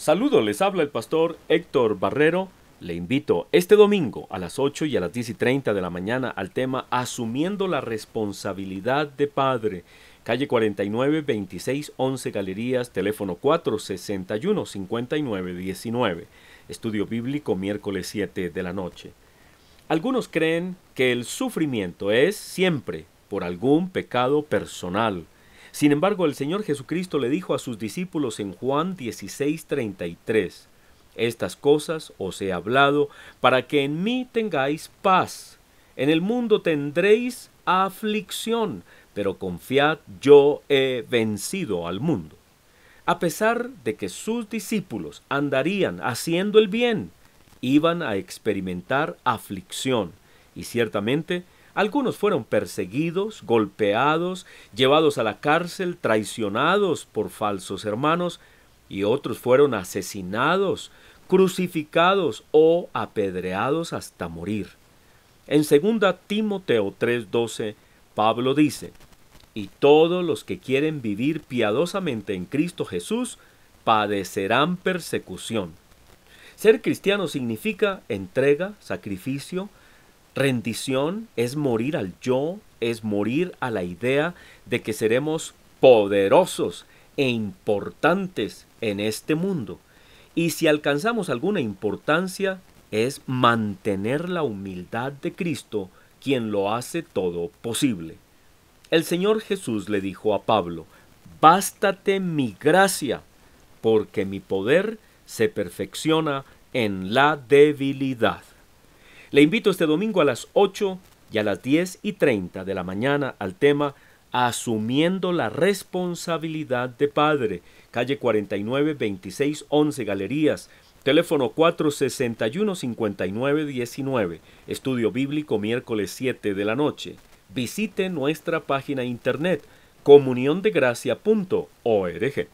Saludos, les habla el pastor Héctor Barrero. Le invito este domingo a las 8 y a las 10 y 30 de la mañana al tema Asumiendo la responsabilidad de padre. Calle 49, 26, 11 Galerías, teléfono 461 59 19. Estudio bíblico miércoles 7 de la noche. Algunos creen que el sufrimiento es siempre por algún pecado personal sin embargo, el Señor Jesucristo le dijo a sus discípulos en Juan 16:33, Estas cosas os he hablado para que en mí tengáis paz. En el mundo tendréis aflicción, pero confiad, yo he vencido al mundo. A pesar de que sus discípulos andarían haciendo el bien, iban a experimentar aflicción, y ciertamente algunos fueron perseguidos, golpeados, llevados a la cárcel, traicionados por falsos hermanos, y otros fueron asesinados, crucificados o apedreados hasta morir. En 2 Timoteo 3:12, Pablo dice, Y todos los que quieren vivir piadosamente en Cristo Jesús padecerán persecución. Ser cristiano significa entrega, sacrificio, Rendición es morir al yo, es morir a la idea de que seremos poderosos e importantes en este mundo. Y si alcanzamos alguna importancia, es mantener la humildad de Cristo, quien lo hace todo posible. El Señor Jesús le dijo a Pablo, Bástate mi gracia, porque mi poder se perfecciona en la debilidad. Le invito este domingo a las 8 y a las 10 y 30 de la mañana al tema Asumiendo la responsabilidad de padre, calle 49 26 Galerías, teléfono 461 59 estudio bíblico miércoles 7 de la noche. Visite nuestra página internet comuniondegracia.org.